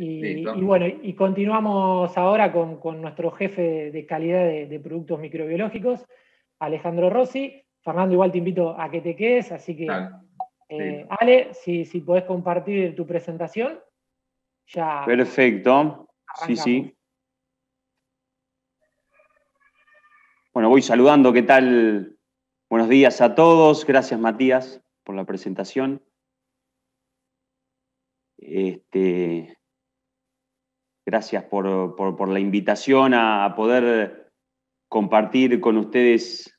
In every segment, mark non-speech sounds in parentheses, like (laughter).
Y, bueno, y continuamos ahora con, nuestro jefe de calidad de, productos microbiológicos, Alejandro Rossi. Fernando, igual te invito a que te quedes, así que eh, Ale, si, si podés compartir tu presentación, ya. Perfecto, sí, sí. Bueno, voy saludando, ¿qué tal? Buenos días a todos, gracias Matías por la presentación. Este, Gracias por, la invitación a, poder compartir con ustedes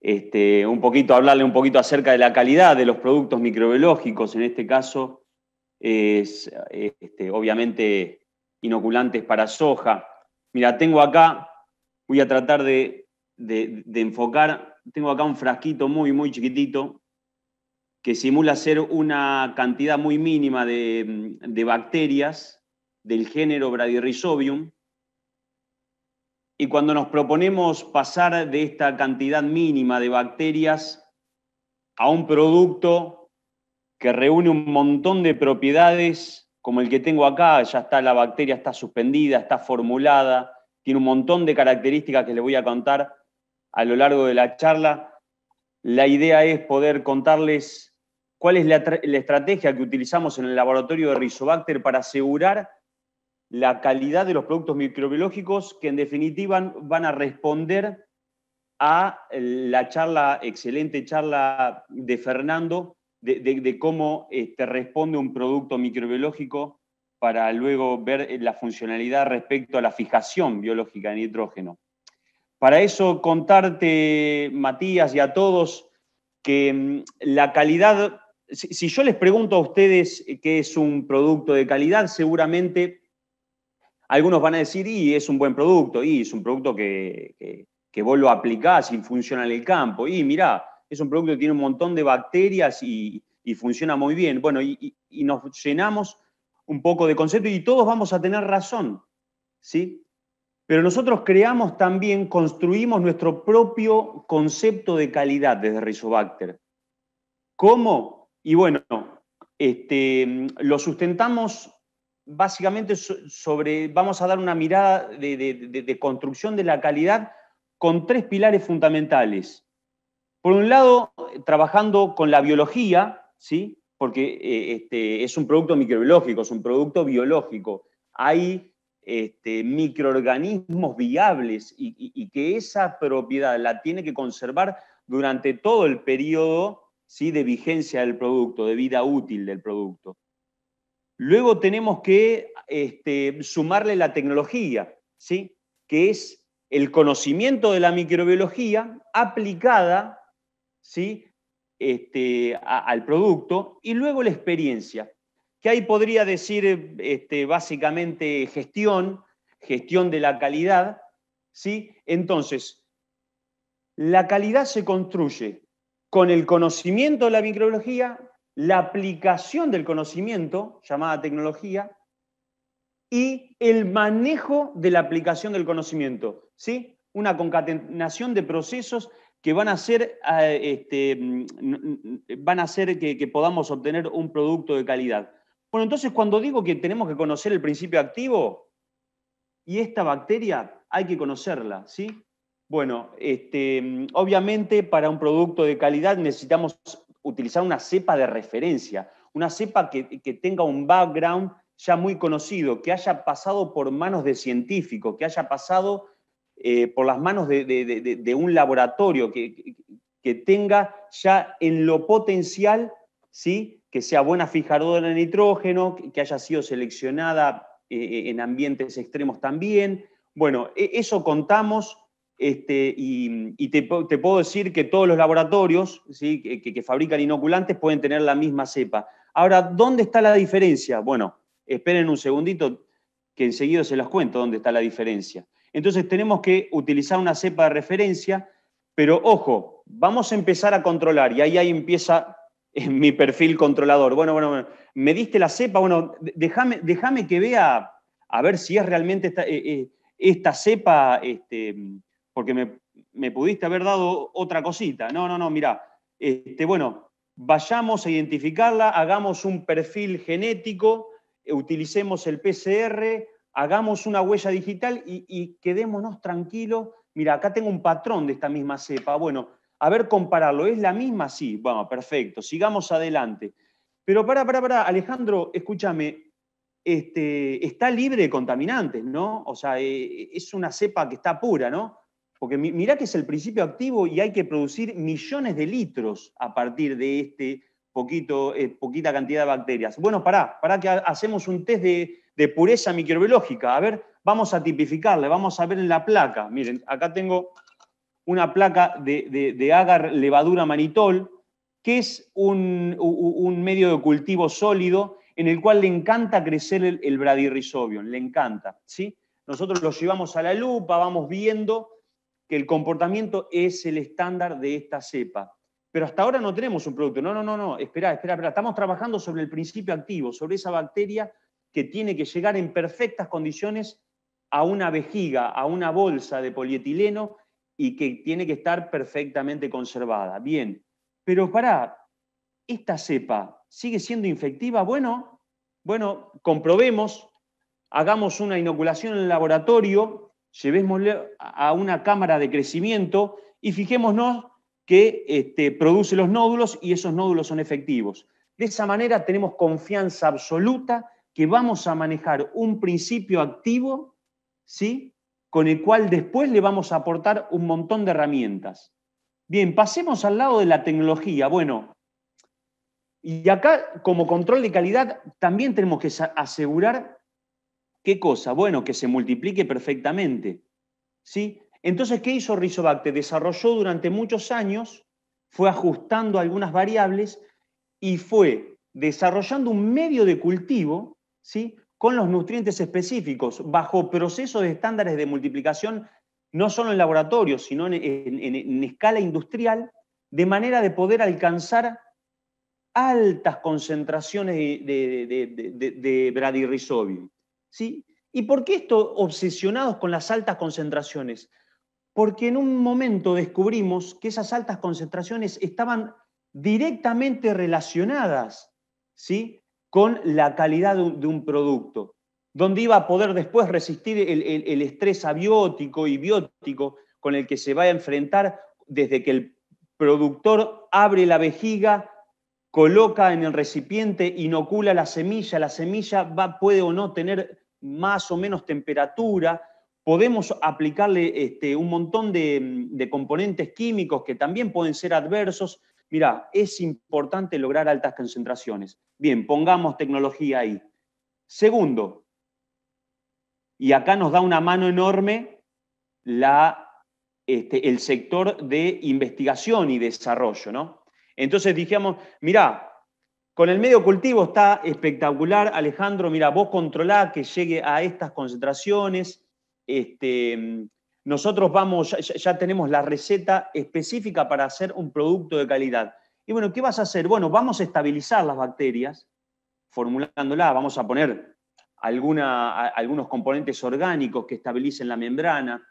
este, un poquito, hablarle un poquito acerca de la calidad de los productos microbiológicos, en este caso, es, este, obviamente inoculantes para soja. Mira, tengo acá, voy a tratar de, enfocar, tengo acá un frasquito muy, muy chiquitito, que simula ser una cantidad muy mínima de, de, bacterias del género Bradyrhizobium. Y cuando nos proponemos pasar de esta cantidad mínima de bacterias a un producto que reúne un montón de propiedades, como el que tengo acá, ya está la bacteria, está suspendida, está formulada, tiene un montón de características que les voy a contar a lo largo de la charla. La idea es poder contarles cuál es la, estrategia que utilizamos en el laboratorio de Rizobacter para asegurar la calidad de los productos microbiológicos que en definitiva van a responder a la charla, excelente charla de Fernando, de, cómo este, responde un producto microbiológico para luego ver eh, la funcionalidad respecto a la fijación biológica de nitrógeno. Para eso contarte, Matías, y a todos, que mm, la calidad, si, si yo les pregunto a ustedes eh, qué es un producto de calidad, seguramente algunos van a decir, y es un buen producto, y es un producto que, que, que vos lo aplicás y funciona en el campo, y mirá, es un producto que tiene un montón de bacterias y, funciona muy bien. Bueno, y, nos llenamos un poco de concepto y todos vamos a tener razón, ¿sí? Pero nosotros creamos también, construimos nuestro propio concepto de calidad desde Rizobacter. ¿Cómo? Y bueno, este, lo sustentamos básicamente sobre, vamos a dar una mirada de, construcción de la calidad con tres pilares fundamentales. Por un lado, trabajando con la biología, ¿sí? porque eh, este, es un producto microbiológico, es un producto biológico. Hay este, microorganismos viables y, que esa propiedad la tiene que conservar durante todo el periodo ¿sí? de vigencia del producto, de vida útil del producto. Luego tenemos que este, sumarle la tecnología, ¿sí? que es el conocimiento de la microbiología aplicada ¿sí? Este, al producto y luego la experiencia, que ahí podría decir este, básicamente gestión, gestión de la calidad. ¿sí? Entonces, la calidad se construye con el conocimiento de la microbiología, la aplicación del conocimiento, llamada tecnología, y el manejo de la aplicación del conocimiento. ¿sí? Una concatenación de procesos que van a hacer, eh, este, mm, van a hacer que, podamos obtener un producto de calidad. Bueno, entonces cuando digo que tenemos que conocer el principio activo y esta bacteria, hay que conocerla, ¿sí? Bueno, este, mm, obviamente para un producto de calidad necesitamos utilizar una cepa de referencia, una cepa que, tenga un background ya muy conocido, que haya pasado por manos de científicos, que haya pasado eh, por las manos de, un laboratorio, que, tenga ya en lo potencial, ¿sí? que sea buena fijadora de nitrógeno, que haya sido seleccionada eh, en ambientes extremos también. Bueno, e, eso contamos este, y, te, puedo decir que todos los laboratorios ¿sí? que, fabrican inoculantes pueden tener la misma cepa. Ahora, ¿dónde está la diferencia? Bueno, esperen un segundito que enseguida se los cuento dónde está la diferencia. Entonces tenemos que utilizar una cepa de referencia, pero ojo, vamos a empezar a controlar y ahí, ahí empieza eh, mi perfil controlador. Bueno, bueno, bueno, me diste la cepa, bueno, déjame, déjame que vea a ver si es realmente esta, eh, eh, esta cepa este, porque me, pudiste haber dado otra cosita. No, no, no, mira, este, bueno, vayamos a identificarla, hagamos un perfil genético, utilicemos el PCR, hagamos una huella digital y, quedémonos tranquilos. Mira, acá tengo un patrón de esta misma cepa. Bueno, a ver, compararlo. ¿Es la misma? Sí. Bueno, perfecto. Sigamos adelante. Pero para, para, para, Alejandro, escúchame, este, está libre de contaminantes, ¿no? O sea, eh, es una cepa que está pura, ¿no? Porque mirá que es el principio activo y hay que producir millones de litros a partir de este poquito, eh, poquita cantidad de bacterias. Bueno, pará, pará que hacemos un test de, pureza microbiológica. A ver, vamos a tipificarle, vamos a ver en la placa. Miren, acá tengo una placa de, agar levadura manitol, que es un, medio de cultivo sólido en el cual le encanta crecer el, el le encanta. ¿sí? Nosotros lo llevamos a la lupa, vamos viendo que el comportamiento es el estándar de esta cepa. Pero hasta ahora no tenemos un producto. No, no, no, no. Espera, espera, espera. Estamos trabajando sobre el principio activo, sobre esa bacteria que tiene que llegar en perfectas condiciones a una vejiga, a una bolsa de polietileno y que tiene que estar perfectamente conservada. Bien, pero para esta cepa sigue siendo infectiva. Bueno, bueno, comprobemos, hagamos una inoculación en el laboratorio Llevémosle a una cámara de crecimiento y fijémonos que este, produce los nódulos y esos nódulos son efectivos. De esa manera tenemos confianza absoluta que vamos a manejar un principio activo, ¿sí? Con el cual después le vamos a aportar un montón de herramientas. Bien, pasemos al lado de la tecnología. Bueno, y acá como control de calidad también tenemos que asegurar ¿Qué cosa? Bueno, que se multiplique perfectamente. ¿sí? Entonces, ¿qué hizo Rizobacter? Desarrolló durante muchos años, fue ajustando algunas variables y fue desarrollando un medio de cultivo ¿sí? con los nutrientes específicos, bajo procesos de estándares de multiplicación, no solo en laboratorio, sino en, escala industrial, de manera de poder alcanzar altas concentraciones de, de, ¿Y por qué esto obsesionados con las altas concentraciones? Porque en un momento descubrimos que esas altas concentraciones estaban directamente relacionadas ¿sí? con la calidad de un, producto, donde iba a poder después resistir el, el, el estrés abiótico y biótico con el que se va a enfrentar desde que el productor abre la vejiga, coloca en el recipiente, inocula la semilla, la semilla va, puede o no tener más o menos temperatura, podemos aplicarle este, un montón de, componentes químicos que también pueden ser adversos. Mirá, es importante lograr altas concentraciones. Bien, pongamos tecnología ahí. Segundo, y acá nos da una mano enorme la, este, el sector de investigación y desarrollo, ¿no? Entonces dijimos, mirá, con el medio cultivo está espectacular, Alejandro, mira, vos controlá que llegue a estas concentraciones. Este, nosotros vamos, ya, tenemos la receta específica para hacer un producto de calidad. Y bueno, ¿qué vas a hacer? Bueno, vamos a estabilizar las bacterias, formulándolas, vamos a poner algunos componentes orgánicos que estabilicen la membrana,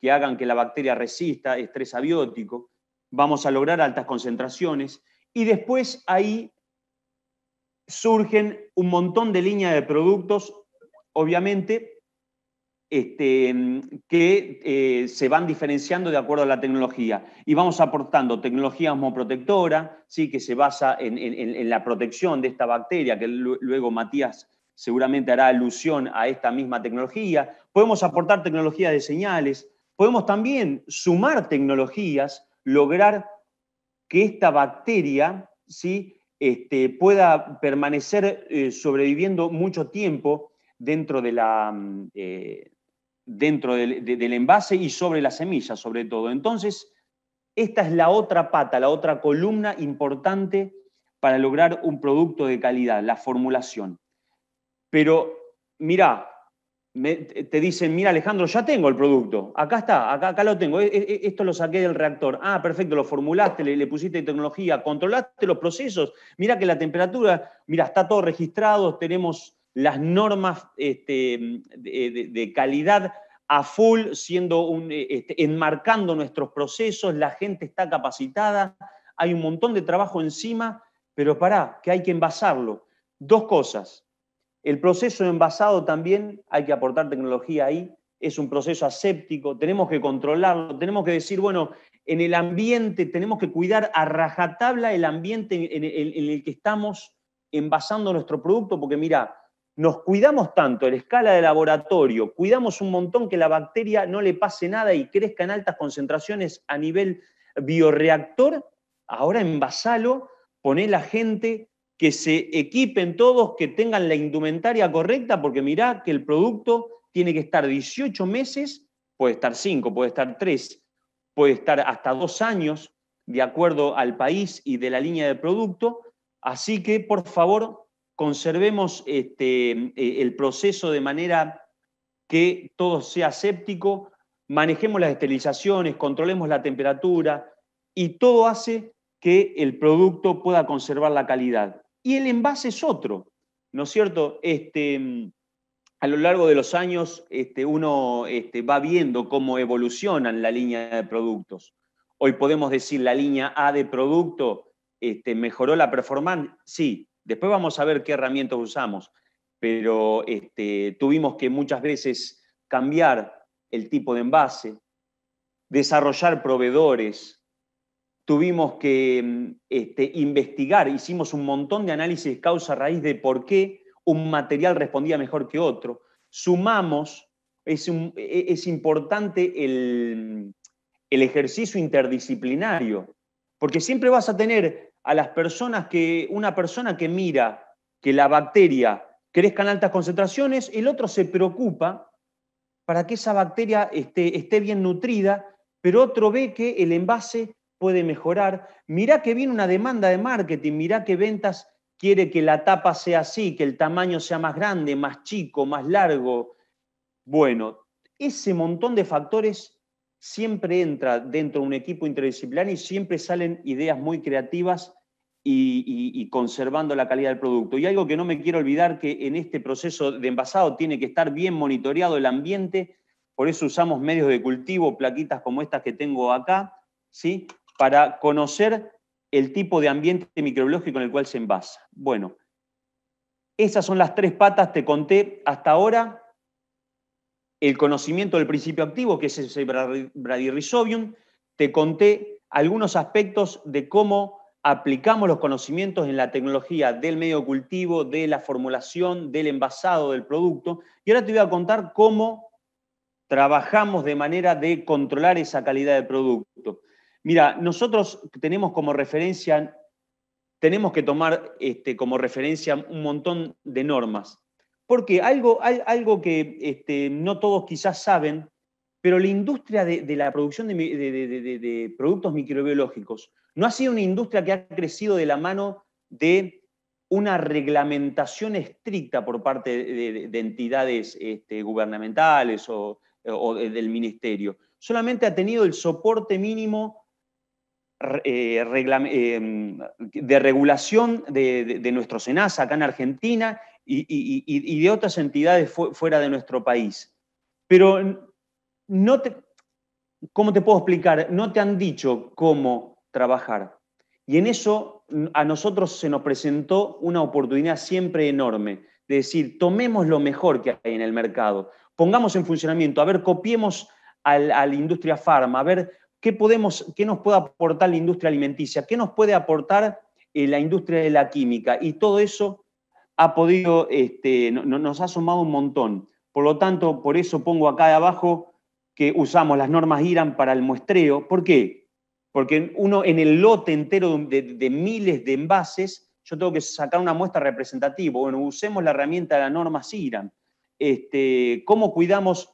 que hagan que la bacteria resista estrés abiótico. Vamos a lograr altas concentraciones. Y después ahí surgen un montón de líneas de productos, obviamente, este, que eh, se van diferenciando de acuerdo a la tecnología. Y vamos aportando tecnología homoprotectora, ¿sí? que se basa en, la protección de esta bacteria, que luego Matías seguramente hará alusión a esta misma tecnología. Podemos aportar tecnología de señales, podemos también sumar tecnologías, lograr que esta bacteria ¿sí? Este, pueda permanecer eh, sobreviviendo mucho tiempo dentro, de la, mm, eh, dentro del, envase y sobre la semilla, sobre todo. Entonces, esta es la otra pata, la otra columna importante para lograr un producto de calidad, la formulación. Pero mirá, te dicen, mira Alejandro, ya tengo el producto, acá está, acá, lo tengo, e, e, esto lo saqué del reactor, ah, perfecto, lo formulaste, le, pusiste tecnología, controlaste los procesos, mira que la temperatura, mira, está todo registrado, tenemos las normas este, de, calidad a full, siendo un, eh, este, enmarcando nuestros procesos, la gente está capacitada, hay un montón de trabajo encima, pero pará, que hay que envasarlo. Dos cosas, el proceso envasado también hay que aportar tecnología ahí, es un proceso aséptico, tenemos que controlarlo, tenemos que decir, bueno, en el ambiente tenemos que cuidar a rajatabla el ambiente en el, que estamos envasando nuestro producto, porque mira, nos cuidamos tanto en escala de laboratorio, cuidamos un montón que la bacteria no le pase nada y crezca en altas concentraciones a nivel bioreactor, ahora envasalo, poné la gente que se equipen todos, que tengan la indumentaria correcta, porque mirá que el producto tiene que estar 18 meses, puede estar 5, puede estar 3, puede estar hasta 2 años, de acuerdo al país y de la línea de producto. Así que, por favor, conservemos este, eh, el proceso de manera que todo sea séptico, manejemos las esterilizaciones, controlemos la temperatura y todo hace que el producto pueda conservar la calidad y el envase es otro, ¿no es cierto? Este, a lo largo de los años este, uno este, va viendo cómo evolucionan la línea de productos. Hoy podemos decir la línea A de producto este, mejoró la performance, sí, después vamos a ver qué herramientas usamos, pero este, tuvimos que muchas veces cambiar el tipo de envase, desarrollar proveedores, tuvimos que mm, este, investigar, hicimos un montón de análisis causa-raíz de por qué un material respondía mejor que otro. Sumamos, es, e, e, es importante el, ejercicio interdisciplinario, porque siempre vas a tener a las personas que, una persona que mira que la bacteria crezca en altas concentraciones, el otro se preocupa para que esa bacteria esté, esté bien nutrida, pero otro ve que el envase puede mejorar. Mirá que viene una demanda de marketing, mirá que ventas quiere que la tapa sea así, que el tamaño sea más grande, más chico, más largo. Bueno, ese montón de factores siempre entra dentro de un equipo interdisciplinario y siempre salen ideas muy creativas y, conservando la calidad del producto. Y algo que no me quiero olvidar, que en este proceso de envasado tiene que estar bien monitoreado el ambiente, por eso usamos medios de cultivo, plaquitas como estas que tengo acá, ¿sí? para conocer el tipo de ambiente microbiológico en el cual se envasa. Bueno, esas son las tres patas, te conté hasta ahora, el conocimiento del principio activo, que es el bradirrisobium, te conté algunos aspectos de cómo aplicamos los conocimientos en la tecnología del medio cultivo, de la formulación, del envasado del producto, y ahora te voy a contar cómo trabajamos de manera de controlar esa calidad de producto. Mira, nosotros tenemos como referencia, tenemos que tomar este, como referencia un montón de normas. Porque algo, algo que este, no todos quizás saben, pero la industria de, la producción de, productos microbiológicos no ha sido una industria que ha crecido de la mano de una reglamentación estricta por parte de, entidades este, gubernamentales o del ministerio. Solamente ha tenido el soporte mínimo eh, eh, de regulación de, nuestro SENASA acá en Argentina y, de otras entidades fuera de nuestro país. Pero no te, ¿cómo te puedo explicar? No te han dicho cómo trabajar. Y en eso a nosotros se nos presentó una oportunidad siempre enorme de decir, tomemos lo mejor que hay en el mercado, pongamos en funcionamiento, a ver, copiemos a la industria farma, a ver, ¿qué, podemos, nos puede aportar la industria alimenticia? ¿Qué nos puede aportar eh, la industria de la química? Y todo eso ha podido, este, nos ha sumado un montón. Por lo tanto, por eso pongo acá abajo que usamos las normas IRAN para el muestreo. ¿Por qué? Porque uno en el lote entero de, miles de envases, yo tengo que sacar una muestra representativa. Bueno, usemos la herramienta de las normas IRAN. Este, ¿Cómo cuidamos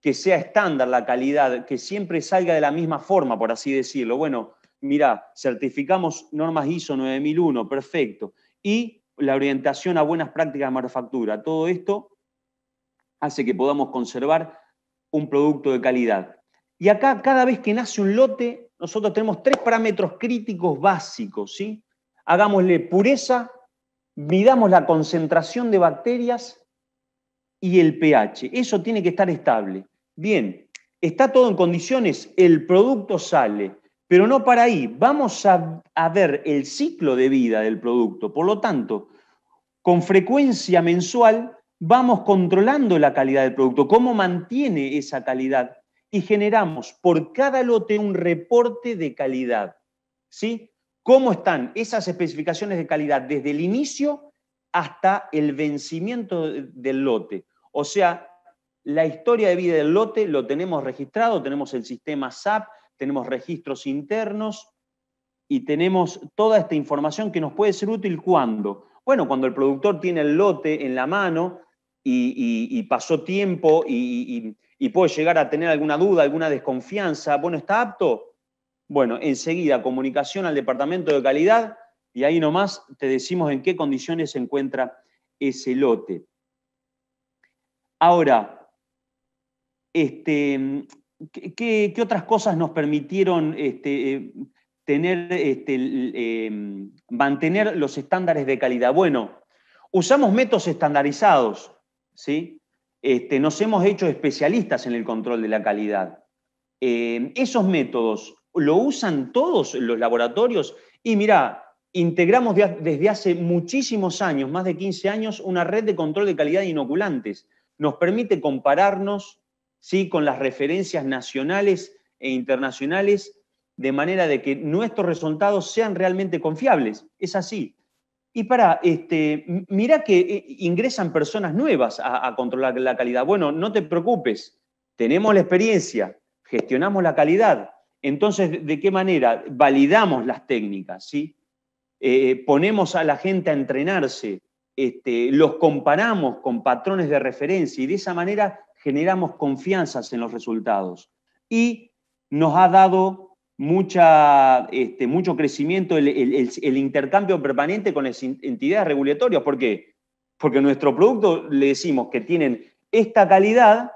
que sea estándar la calidad, que siempre salga de la misma forma, por así decirlo. Bueno, mirá, certificamos normas ISO 9001, perfecto. Y la orientación a buenas prácticas de manufactura. Todo esto hace que podamos conservar un producto de calidad. Y acá, cada vez que nace un lote, nosotros tenemos tres parámetros críticos básicos, ¿sí? Hagámosle pureza, midamos la concentración de bacterias y el pH. Eso tiene que estar estable. Bien, está todo en condiciones, el producto sale, pero no para ahí. Vamos a, ver el ciclo de vida del producto. Por lo tanto, con frecuencia mensual vamos controlando la calidad del producto, cómo mantiene esa calidad y generamos por cada lote un reporte de calidad. ¿Sí? ¿Cómo están esas especificaciones de calidad desde el inicio hasta el vencimiento del lote? O sea, la historia de vida del lote lo tenemos registrado, tenemos el sistema SAP, tenemos registros internos y tenemos toda esta información que nos puede ser útil cuando. Bueno, cuando el productor tiene el lote en la mano y, pasó tiempo y, y puede llegar a tener alguna duda, alguna desconfianza, bueno, ¿está apto? Bueno, enseguida comunicación al departamento de calidad y ahí nomás te decimos en qué condiciones se encuentra ese lote. Ahora, este, ¿qué, otras cosas nos permitieron este, eh, tener, este, em, mantener los estándares de calidad? Bueno, usamos métodos estandarizados, ¿sí? nos hemos hecho especialistas en el control de la calidad. Em, esos métodos, ¿lo usan todos los laboratorios? Y mira, integramos desde hace muchísimos años, más de 15 años, una red de control de calidad de inoculantes. Nos permite compararnos ¿sí? con las referencias nacionales e internacionales, de manera de que nuestros resultados sean realmente confiables. Es así. Y para, este, mira que eh, ingresan personas nuevas a, controlar la calidad. Bueno, no te preocupes, tenemos la experiencia, gestionamos la calidad. Entonces, ¿de qué manera? Validamos las técnicas, ¿sí? Eh, ponemos a la gente a entrenarse, este, los comparamos con patrones de referencia y de esa manera generamos confianzas en los resultados y nos ha dado mucha, este, mucho crecimiento el, intercambio permanente con las entidades regulatorias. ¿Por qué? Porque nuestro producto le decimos que tienen esta calidad,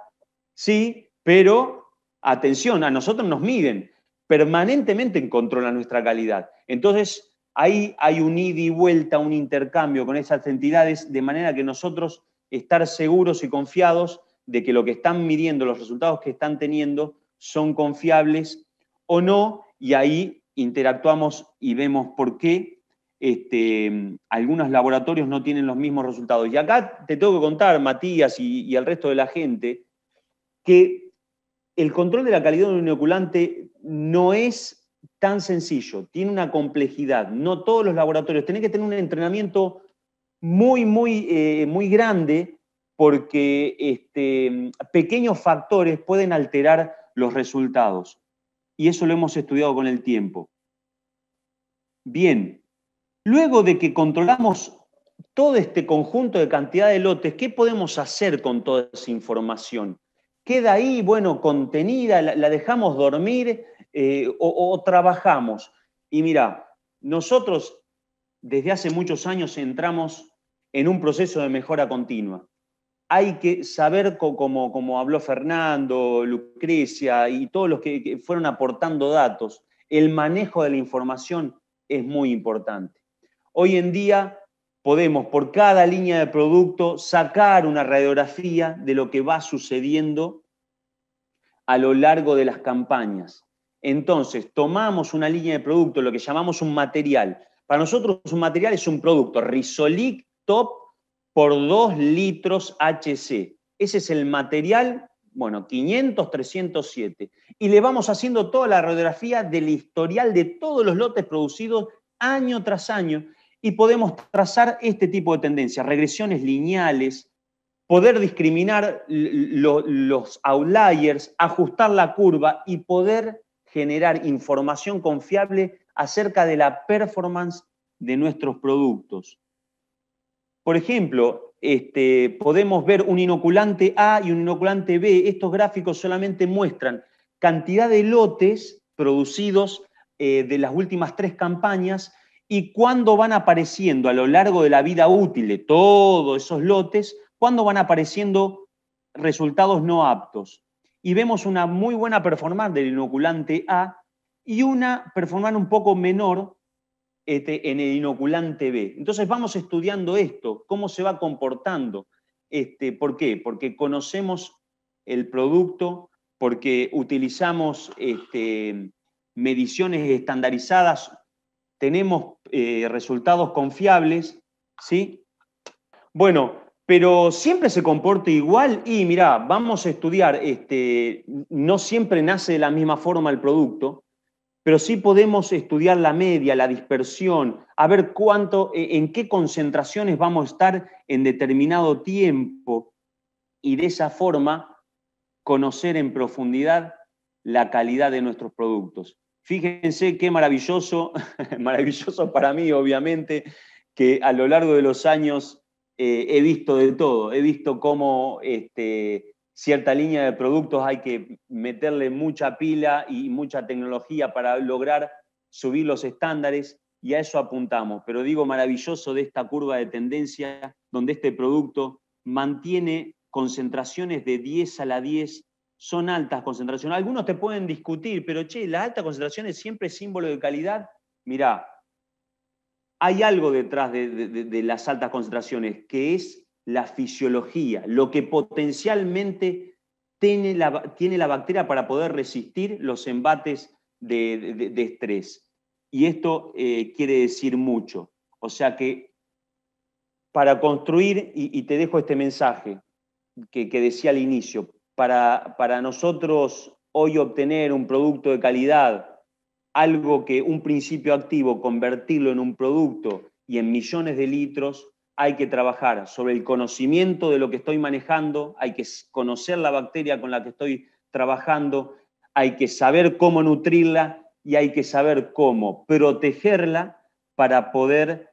sí, pero atención, a nosotros nos miden, permanentemente controlan nuestra calidad. Entonces, ahí hay un ida y vuelta, un intercambio con esas entidades, de manera que nosotros estar seguros y confiados de que lo que están midiendo, los resultados que están teniendo, son confiables o no, y ahí interactuamos y vemos por qué este, algunos laboratorios no tienen los mismos resultados. Y acá te tengo que contar, Matías y, al resto de la gente, que el control de la calidad de un inoculante no es tan sencillo, tiene una complejidad. No todos los laboratorios, tienen que tener un entrenamiento muy, muy, eh, muy grande porque este, pequeños factores pueden alterar los resultados. Y eso lo hemos estudiado con el tiempo. Bien, luego de que controlamos todo este conjunto de cantidad de lotes, ¿qué podemos hacer con toda esa información? ¿Queda ahí, bueno, contenida, la, dejamos dormir eh, o, o trabajamos? Y mira, nosotros desde hace muchos años entramos en un proceso de mejora continua hay que saber, como, habló Fernando, Lucrecia y todos los que, fueron aportando datos, el manejo de la información es muy importante. Hoy en día podemos por cada línea de producto sacar una radiografía de lo que va sucediendo a lo largo de las campañas. Entonces, tomamos una línea de producto, lo que llamamos un material. Para nosotros un material es un producto. Risolic Top por 2 litros HC. Ese es el material, bueno, 500, 307. Y le vamos haciendo toda la radiografía del historial de todos los lotes producidos año tras año y podemos trazar este tipo de tendencias, regresiones lineales, poder discriminar los outliers, ajustar la curva y poder generar información confiable acerca de la performance de nuestros productos. Por ejemplo, este, podemos ver un inoculante A y un inoculante B. Estos gráficos solamente muestran cantidad de lotes producidos eh, de las últimas tres campañas y cuándo van apareciendo a lo largo de la vida útil de todos esos lotes, cuándo van apareciendo resultados no aptos. Y vemos una muy buena performance del inoculante A y una performance un poco menor este, en el inoculante B. Entonces vamos estudiando esto, cómo se va comportando. Este, ¿Por qué? Porque conocemos el producto, porque utilizamos este, mediciones estandarizadas, tenemos eh, resultados confiables, ¿sí? Bueno, pero siempre se comporta igual y mirá, vamos a estudiar, este, no siempre nace de la misma forma el producto, pero sí podemos estudiar la media, la dispersión, a ver cuánto, e, en qué concentraciones vamos a estar en determinado tiempo y de esa forma conocer en profundidad la calidad de nuestros productos. Fíjense qué maravilloso, (laughs) maravilloso para mí obviamente, que a lo largo de los años eh, he visto de todo, he visto cómo este, cierta línea de productos hay que meterle mucha pila y mucha tecnología para lograr subir los estándares y a eso apuntamos. Pero digo maravilloso de esta curva de tendencia donde este producto mantiene concentraciones de 10 a la 10, son altas concentraciones. Algunos te pueden discutir, pero che, la alta concentración es siempre símbolo de calidad. Mirá, hay algo detrás de, de las altas concentraciones, que es la fisiología, lo que potencialmente tiene la, tiene la bacteria para poder resistir los embates de, estrés. Y esto eh, quiere decir mucho. O sea que para construir, y, te dejo este mensaje que, que decía al inicio, para, para nosotros hoy obtener un producto de calidad, algo que un principio activo, convertirlo en un producto y en millones de litros, hay que trabajar sobre el conocimiento de lo que estoy manejando, hay que conocer la bacteria con la que estoy trabajando, hay que saber cómo nutrirla y hay que saber cómo protegerla para poder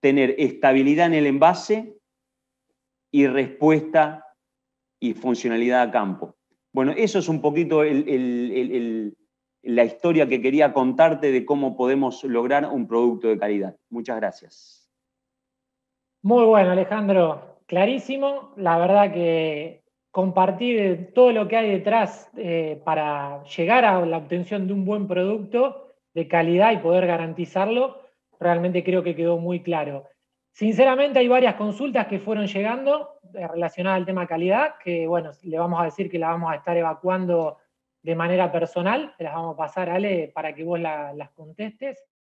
tener estabilidad en el envase y respuesta y funcionalidad a campo. Bueno, eso es un poquito la historia que quería contarte de cómo podemos lograr un producto de calidad. Muchas gracias. Muy bueno, Alejandro. Clarísimo. La verdad que compartir todo lo que hay detrás eh, para llegar a la obtención de un buen producto de calidad y poder garantizarlo, realmente creo que quedó muy claro. Sinceramente hay varias consultas que fueron llegando eh, relacionadas al tema calidad, que bueno, le vamos a decir que la vamos a estar evacuando de manera personal, te las vamos a pasar, Ale, para que vos las contestes.